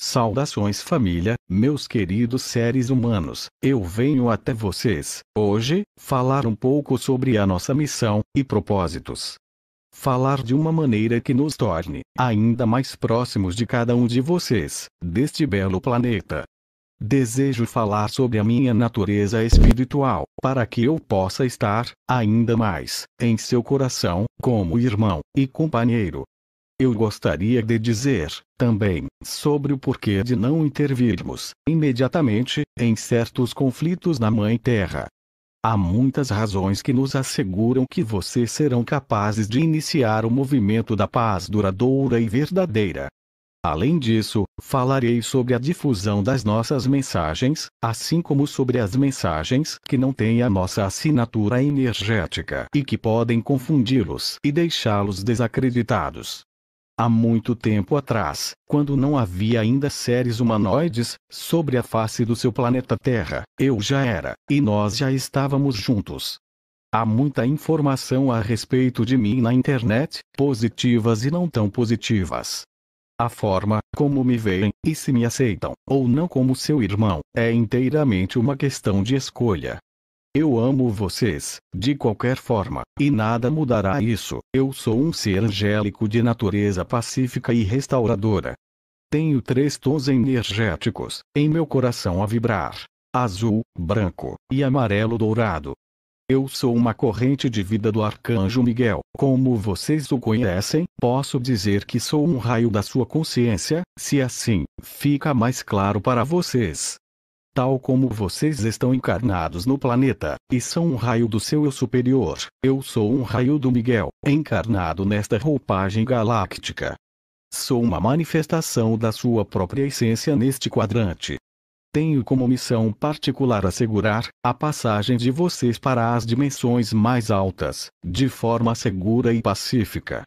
Saudações família, meus queridos seres humanos, eu venho até vocês, hoje, falar um pouco sobre a nossa missão e propósitos. Falar de uma maneira que nos torne ainda mais próximos de cada um de vocês, deste belo planeta. Desejo falar sobre a minha natureza espiritual, para que eu possa estar, ainda mais, em seu coração, como irmão e companheiro, eu gostaria de dizer, também, sobre o porquê de não intervirmos, imediatamente, em certos conflitos na Mãe Terra. Há muitas razões que nos asseguram que vocês serão capazes de iniciar o movimento da paz duradoura e verdadeira. Além disso, falarei sobre a difusão das nossas mensagens, assim como sobre as mensagens que não têm a nossa assinatura energética e que podem confundi-los e deixá-los desacreditados. Há muito tempo atrás, quando não havia ainda seres humanoides sobre a face do seu planeta Terra, eu já era, e nós já estávamos juntos. Há muita informação a respeito de mim na internet, positivas e não tão positivas. A forma como me veem e se me aceitam ou não como seu irmão é inteiramente uma questão de escolha. Eu amo vocês, de qualquer forma, e nada mudará isso. Eu sou um ser angélico de natureza pacífica e restauradora. Tenho três tons energéticos em meu coração a vibrar: azul, branco e amarelo dourado. Eu sou uma corrente de vida do Arcanjo Miguel. Como vocês o conhecem, posso dizer que sou um raio da sua consciência, se assim fica mais claro para vocês tal como vocês estão encarnados no planeta, e são um raio do seu eu superior. Eu sou um raio do Miguel, encarnado nesta roupagem galáctica. Sou uma manifestação da sua própria essência neste quadrante. Tenho como missão particular assegurar a passagem de vocês para as dimensões mais altas, de forma segura e pacífica,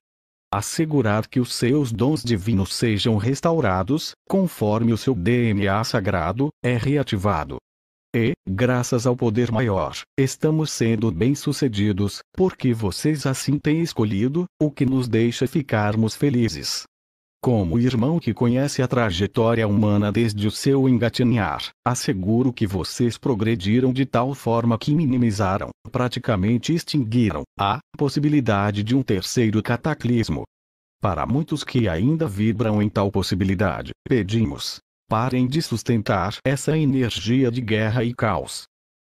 assegurar que os seus dons divinos sejam restaurados, conforme o seu DNA sagrado, é reativado. E, graças ao poder maior, estamos sendo bem-sucedidos, porque vocês assim têm escolhido, o que nos deixa ficarmos felizes. Como irmão que conhece a trajetória humana desde o seu engatinhar, asseguro que vocês progrediram de tal forma que minimizaram, praticamente extinguiram, a possibilidade de um terceiro cataclismo. Para muitos que ainda vibram em tal possibilidade, pedimos: parem de sustentar essa energia de guerra e caos.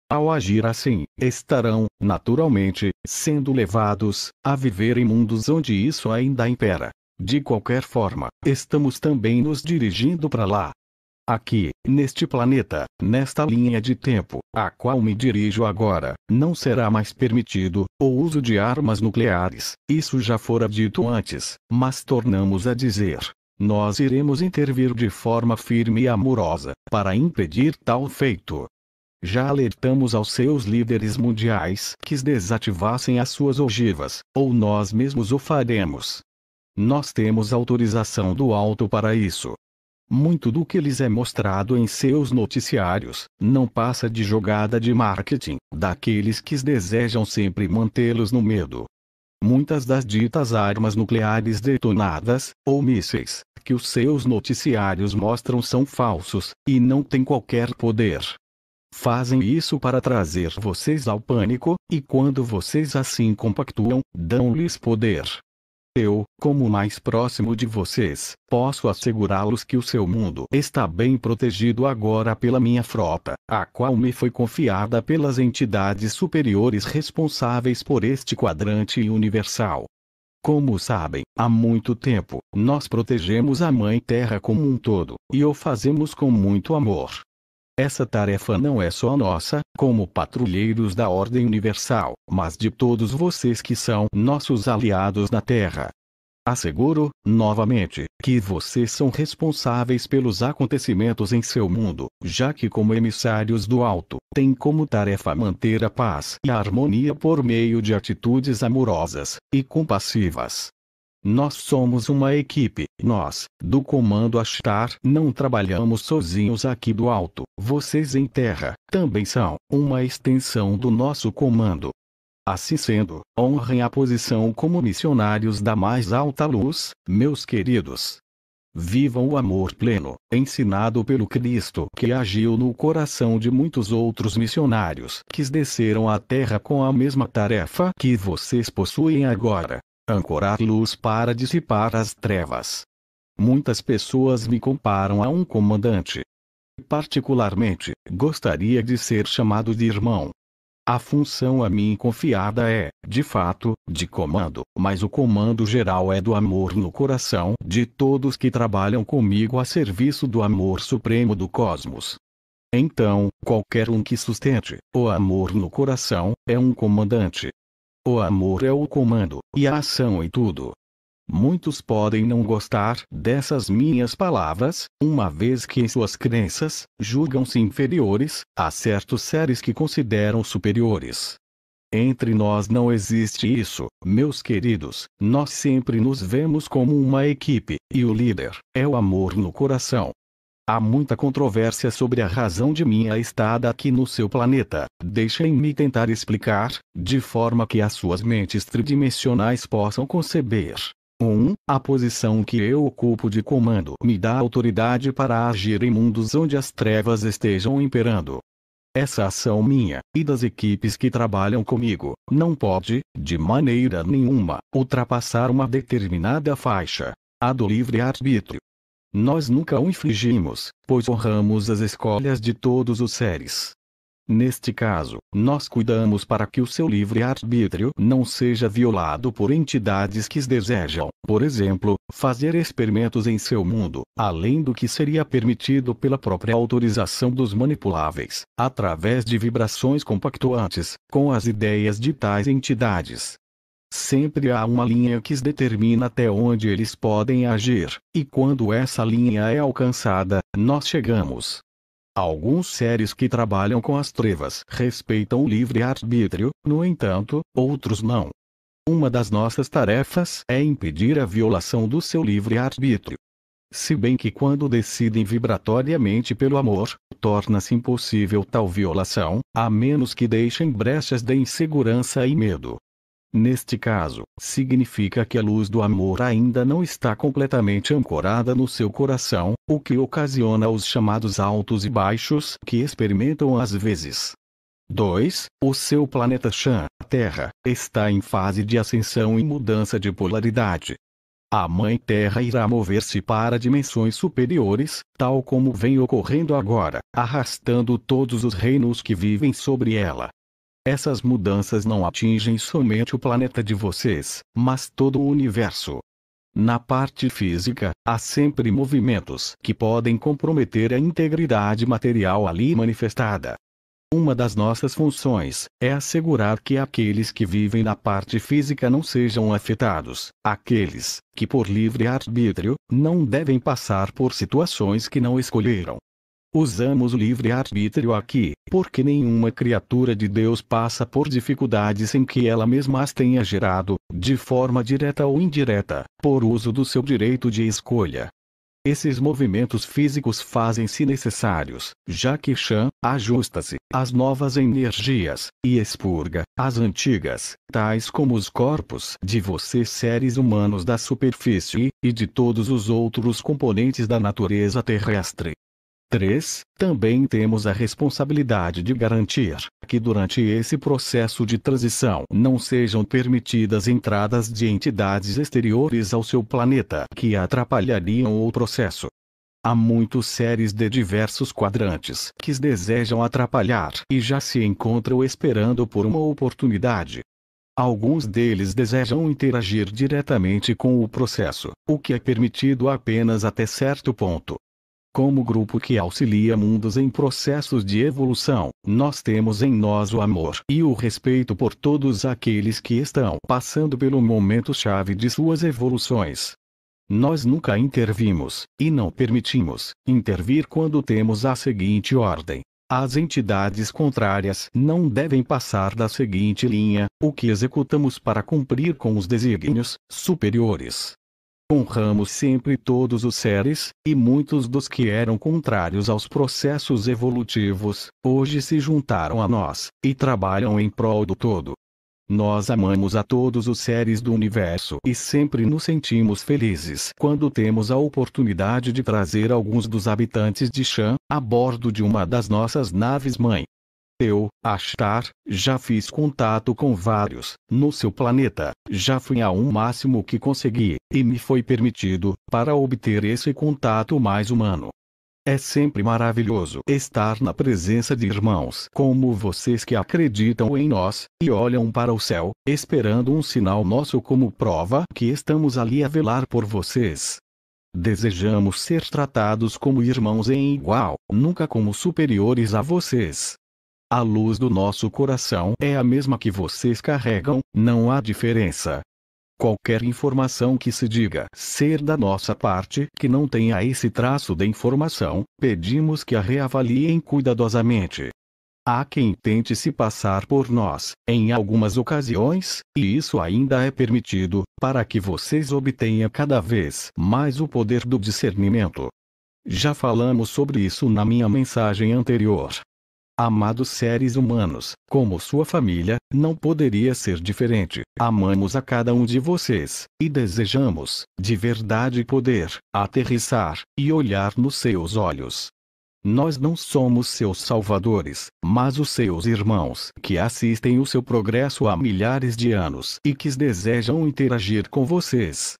Ao agir assim, estarão, naturalmente, sendo levados a viver em mundos onde isso ainda impera. De qualquer forma, estamos também nos dirigindo para lá. Aqui, neste planeta, nesta linha de tempo, a qual me dirijo agora, não será mais permitido o uso de armas nucleares, isso já fora dito antes, mas tornamos a dizer. Nós iremos intervir de forma firme e amorosa, para impedir tal feito. Já alertamos aos seus líderes mundiais que desativassem as suas ogivas, ou nós mesmos o faremos. Nós temos autorização do alto para isso. Muito do que lhes é mostrado em seus noticiários, não passa de jogada de marketing, daqueles que desejam sempre mantê-los no medo. Muitas das ditas armas nucleares detonadas, ou mísseis, que os seus noticiários mostram são falsos, e não têm qualquer poder. Fazem isso para trazer vocês ao pânico, e quando vocês assim compactuam, dão-lhes poder. Eu, como mais próximo de vocês, posso assegurá-los que o seu mundo está bem protegido agora pela minha frota, a qual me foi confiada pelas entidades superiores responsáveis por este quadrante universal. Como sabem, há muito tempo, nós protegemos a Mãe Terra como um todo, e o fazemos com muito amor. Essa tarefa não é só nossa, como patrulheiros da Ordem Universal, mas de todos vocês que são nossos aliados na Terra. Asseguro, novamente, que vocês são responsáveis pelos acontecimentos em seu mundo, já que, como emissários do alto, têm como tarefa manter a paz e a harmonia por meio de atitudes amorosas e compassivas. Nós somos uma equipe. Nós, do Comando Astar, não trabalhamos sozinhos aqui do alto. Vocês em terra, também são uma extensão do nosso comando. Assim sendo, honrem a posição como missionários da mais alta luz, meus queridos. Vivam o amor pleno, ensinado pelo Cristo que agiu no coração de muitos outros missionários que desceram à terra com a mesma tarefa que vocês possuem agora ancorar luz para dissipar as trevas. Muitas pessoas me comparam a um comandante. Particularmente, gostaria de ser chamado de irmão. A função a mim confiada é, de fato, de comando, mas o comando geral é do amor no coração de todos que trabalham comigo a serviço do amor supremo do cosmos. Então, qualquer um que sustente o amor no coração é um comandante, o amor é o comando, e a ação em tudo. Muitos podem não gostar dessas minhas palavras, uma vez que em suas crenças, julgam-se inferiores a certos seres que consideram superiores. Entre nós não existe isso, meus queridos, nós sempre nos vemos como uma equipe, e o líder é o amor no coração. Há muita controvérsia sobre a razão de minha estada aqui no seu planeta. Deixem-me tentar explicar, de forma que as suas mentes tridimensionais possam conceber. 1. Um, a posição que eu ocupo de comando me dá autoridade para agir em mundos onde as trevas estejam imperando. Essa ação minha, e das equipes que trabalham comigo, não pode, de maneira nenhuma, ultrapassar uma determinada faixa. A do livre-arbítrio, nós nunca o infligimos, pois honramos as escolhas de todos os seres. Neste caso, nós cuidamos para que o seu livre-arbítrio não seja violado por entidades que desejam, por exemplo, fazer experimentos em seu mundo, além do que seria permitido pela própria autorização dos manipuláveis, através de vibrações compactuantes, com as ideias de tais entidades. Sempre há uma linha que determina até onde eles podem agir, e quando essa linha é alcançada, nós chegamos. Alguns seres que trabalham com as trevas respeitam o livre-arbítrio, no entanto, outros não. Uma das nossas tarefas é impedir a violação do seu livre-arbítrio. Se bem que quando decidem vibratoriamente pelo amor, torna-se impossível tal violação, a menos que deixem brechas de insegurança e medo. Neste caso, significa que a luz do amor ainda não está completamente ancorada no seu coração, o que ocasiona os chamados altos e baixos que experimentam às vezes. 2. O seu planeta Chã, Terra, está em fase de ascensão e mudança de polaridade. A Mãe Terra irá mover-se para dimensões superiores, tal como vem ocorrendo agora, arrastando todos os reinos que vivem sobre ela. Essas mudanças não atingem somente o planeta de vocês, mas todo o universo. Na parte física, há sempre movimentos que podem comprometer a integridade material ali manifestada. Uma das nossas funções é assegurar que aqueles que vivem na parte física não sejam afetados, aqueles que, por livre arbítrio, não devem passar por situações que não escolheram, Usamos o livre-arbítrio aqui, porque nenhuma criatura de Deus passa por dificuldades sem que ela mesma as tenha gerado, de forma direta ou indireta, por uso do seu direito de escolha. Esses movimentos físicos fazem-se necessários, já que Chan ajusta-se às novas energias e expurga as antigas, tais como os corpos de vocês seres humanos da superfície e de todos os outros componentes da natureza terrestre. 3. Também temos a responsabilidade de garantir que durante esse processo de transição não sejam permitidas entradas de entidades exteriores ao seu planeta que atrapalhariam o processo. Há muitos seres de diversos quadrantes que desejam atrapalhar e já se encontram esperando por uma oportunidade. Alguns deles desejam interagir diretamente com o processo, o que é permitido apenas até certo ponto, como grupo que auxilia mundos em processos de evolução, nós temos em nós o amor e o respeito por todos aqueles que estão passando pelo momento-chave de suas evoluções. Nós nunca intervimos, e não permitimos, intervir quando temos a seguinte ordem. As entidades contrárias não devem passar da seguinte linha, o que executamos para cumprir com os desígnios superiores honramos sempre todos os seres, e muitos dos que eram contrários aos processos evolutivos, hoje se juntaram a nós, e trabalham em prol do todo. Nós amamos a todos os seres do universo e sempre nos sentimos felizes quando temos a oportunidade de trazer alguns dos habitantes de Chan a bordo de uma das nossas naves-mãe eu, Ashtar, já fiz contato com vários, no seu planeta, já fui a um máximo que consegui, e me foi permitido, para obter esse contato mais humano. É sempre maravilhoso estar na presença de irmãos como vocês que acreditam em nós e olham para o céu, esperando um sinal nosso como prova que estamos ali a velar por vocês. Desejamos ser tratados como irmãos em igual, nunca como superiores a vocês. A luz do nosso coração é a mesma que vocês carregam, não há diferença. Qualquer informação que se diga ser da nossa parte que não tenha esse traço de informação, pedimos que a reavaliem cuidadosamente. Há quem tente se passar por nós, em algumas ocasiões, e isso ainda é permitido, para que vocês obtenham cada vez mais o poder do discernimento. Já falamos sobre isso na minha mensagem anterior. Amados seres humanos, como sua família, não poderia ser diferente. Amamos a cada um de vocês, e desejamos, de verdade, poder aterrissar e olhar nos seus olhos. Nós não somos seus salvadores, mas os seus irmãos que assistem o seu progresso há milhares de anos e que desejam interagir com vocês.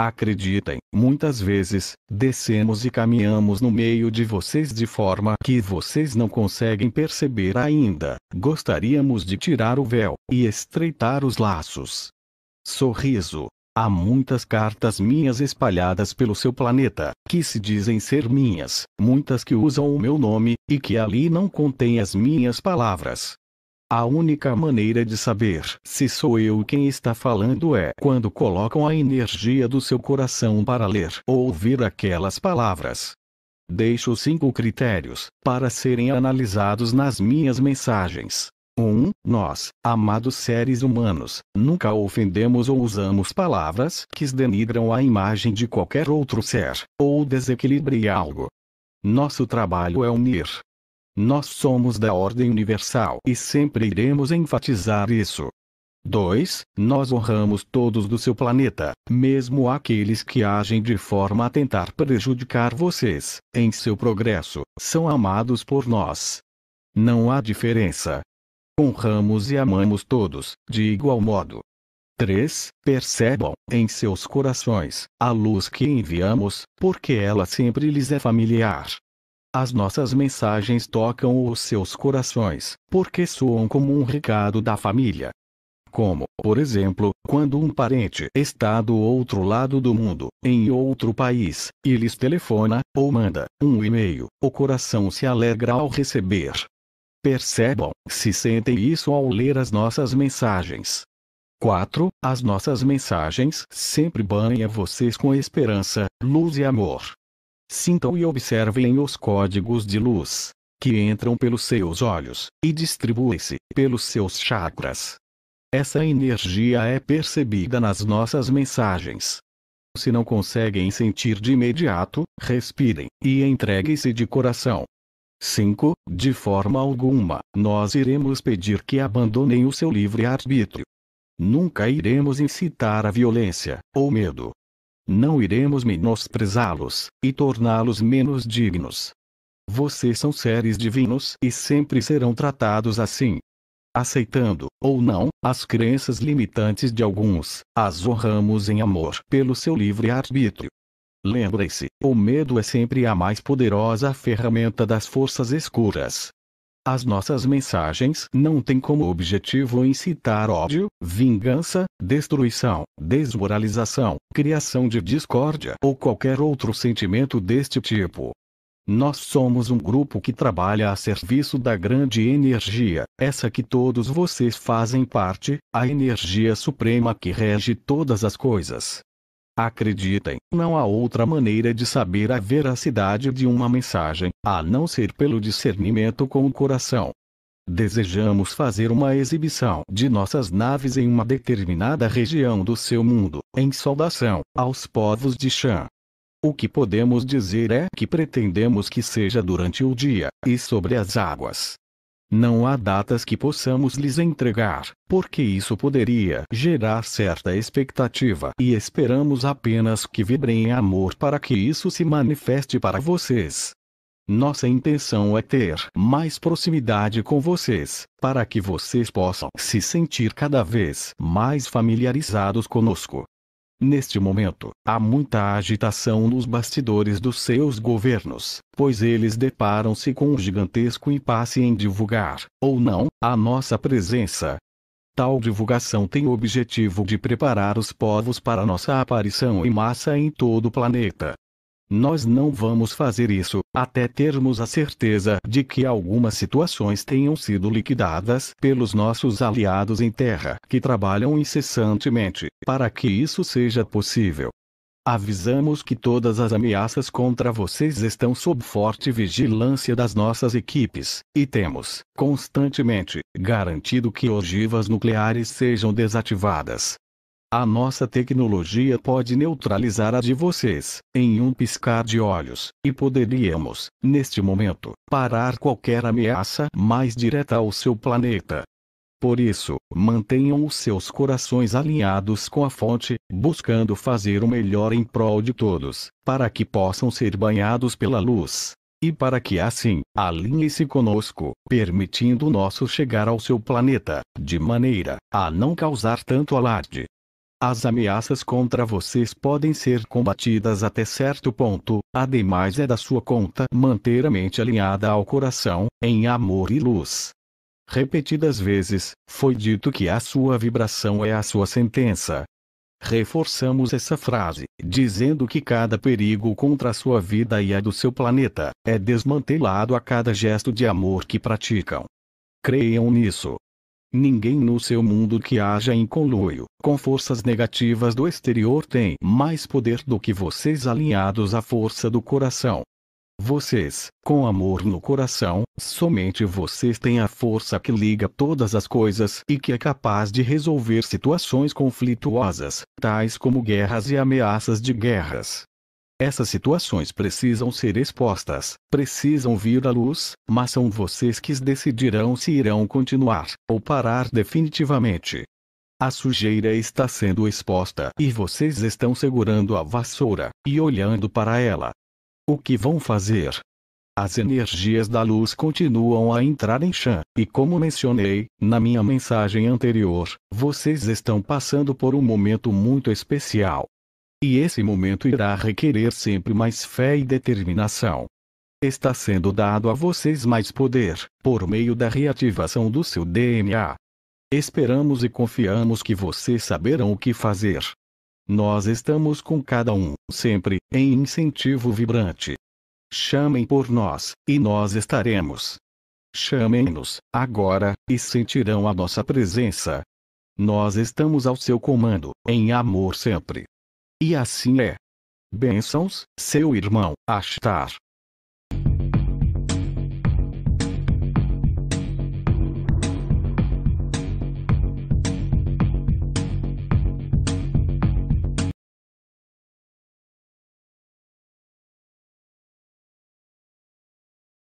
Acreditem, muitas vezes, descemos e caminhamos no meio de vocês de forma que vocês não conseguem perceber ainda. Gostaríamos de tirar o véu e estreitar os laços. Sorriso. Há muitas cartas minhas espalhadas pelo seu planeta, que se dizem ser minhas, muitas que usam o meu nome, e que ali não contêm as minhas palavras, a única maneira de saber se sou eu quem está falando é quando colocam a energia do seu coração para ler ou ouvir aquelas palavras. Deixo cinco critérios para serem analisados nas minhas mensagens. 1. Um, nós, amados seres humanos, nunca ofendemos ou usamos palavras que denigram a imagem de qualquer outro ser, ou desequilibre algo. Nosso trabalho é unir nós somos da ordem universal e sempre iremos enfatizar isso. 2. Nós honramos todos do seu planeta, mesmo aqueles que agem de forma a tentar prejudicar vocês, em seu progresso, são amados por nós. Não há diferença. Honramos e amamos todos, de igual modo. 3. Percebam, em seus corações, a luz que enviamos, porque ela sempre lhes é familiar. As nossas mensagens tocam os seus corações, porque soam como um recado da família. Como, por exemplo, quando um parente está do outro lado do mundo, em outro país, e lhes telefona, ou manda um e-mail, o coração se alegra ao receber. Percebam, se sentem isso ao ler as nossas mensagens. 4. As nossas mensagens sempre banham vocês com esperança, luz e amor sintam e observem os códigos de luz que entram pelos seus olhos e distribuem-se pelos seus chakras. Essa energia é percebida nas nossas mensagens. Se não conseguem sentir de imediato, respirem e entreguem-se de coração. 5. De forma alguma, nós iremos pedir que abandonem o seu livre-arbítrio. Nunca iremos incitar a violência ou medo. Não iremos menosprezá-los, e torná-los menos dignos. Vocês são seres divinos e sempre serão tratados assim. Aceitando, ou não, as crenças limitantes de alguns, as honramos em amor pelo seu livre-arbítrio. Lembre-se, o medo é sempre a mais poderosa ferramenta das forças escuras, as nossas mensagens não têm como objetivo incitar ódio, vingança, destruição, desmoralização, criação de discórdia ou qualquer outro sentimento deste tipo. Nós somos um grupo que trabalha a serviço da grande energia, essa que todos vocês fazem parte, a energia suprema que rege todas as coisas. Acreditem, não há outra maneira de saber a veracidade de uma mensagem, a não ser pelo discernimento com o coração. Desejamos fazer uma exibição de nossas naves em uma determinada região do seu mundo, em saudação aos povos de Chan. O que podemos dizer é que pretendemos que seja durante o dia, e sobre as águas, não há datas que possamos lhes entregar, porque isso poderia gerar certa expectativa e esperamos apenas que vibrem em amor para que isso se manifeste para vocês. Nossa intenção é ter mais proximidade com vocês, para que vocês possam se sentir cada vez mais familiarizados conosco, Neste momento, há muita agitação nos bastidores dos seus governos, pois eles deparam-se com um gigantesco impasse em divulgar, ou não, a nossa presença. Tal divulgação tem o objetivo de preparar os povos para nossa aparição em massa em todo o planeta, nós não vamos fazer isso, até termos a certeza de que algumas situações tenham sido liquidadas pelos nossos aliados em terra, que trabalham incessantemente, para que isso seja possível. Avisamos que todas as ameaças contra vocês estão sob forte vigilância das nossas equipes, e temos, constantemente, garantido que ogivas nucleares sejam desativadas, a nossa tecnologia pode neutralizar a de vocês, em um piscar de olhos, e poderíamos, neste momento, parar qualquer ameaça mais direta ao seu planeta. Por isso, mantenham os seus corações alinhados com a fonte, buscando fazer o melhor em prol de todos, para que possam ser banhados pela luz. E para que assim, alinhe-se conosco, permitindo o nosso chegar ao seu planeta, de maneira a não causar tanto alarde, as ameaças contra vocês podem ser combatidas até certo ponto, ademais é da sua conta manter a mente alinhada ao coração, em amor e luz. Repetidas vezes, foi dito que a sua vibração é a sua sentença. Reforçamos essa frase, dizendo que cada perigo contra a sua vida e a do seu planeta é desmantelado a cada gesto de amor que praticam. Creiam nisso. Ninguém no seu mundo que haja em conluio com forças negativas do exterior tem mais poder do que vocês alinhados à força do coração. Vocês, com amor no coração, somente vocês têm a força que liga todas as coisas e que é capaz de resolver situações conflituosas, tais como guerras e ameaças de guerras. Essas situações precisam ser expostas, precisam vir à luz, mas são vocês que decidirão se irão continuar ou parar definitivamente. A sujeira está sendo exposta e vocês estão segurando a vassoura e olhando para ela. O que vão fazer? As energias da luz continuam a entrar em Chan, e como mencionei na minha mensagem anterior, vocês estão passando por um momento muito especial. E esse momento irá requerer sempre mais fé e determinação. Está sendo dado a vocês mais poder, por meio da reativação do seu DNA. Esperamos e confiamos que vocês saberão o que fazer. Nós estamos com cada um, sempre, em incentivo vibrante. Chamem por nós, e nós estaremos. Chamem-nos, agora, e sentirão a nossa presença. Nós estamos ao seu comando, em amor sempre. E assim é. Bênçãos, seu irmão Ashtar.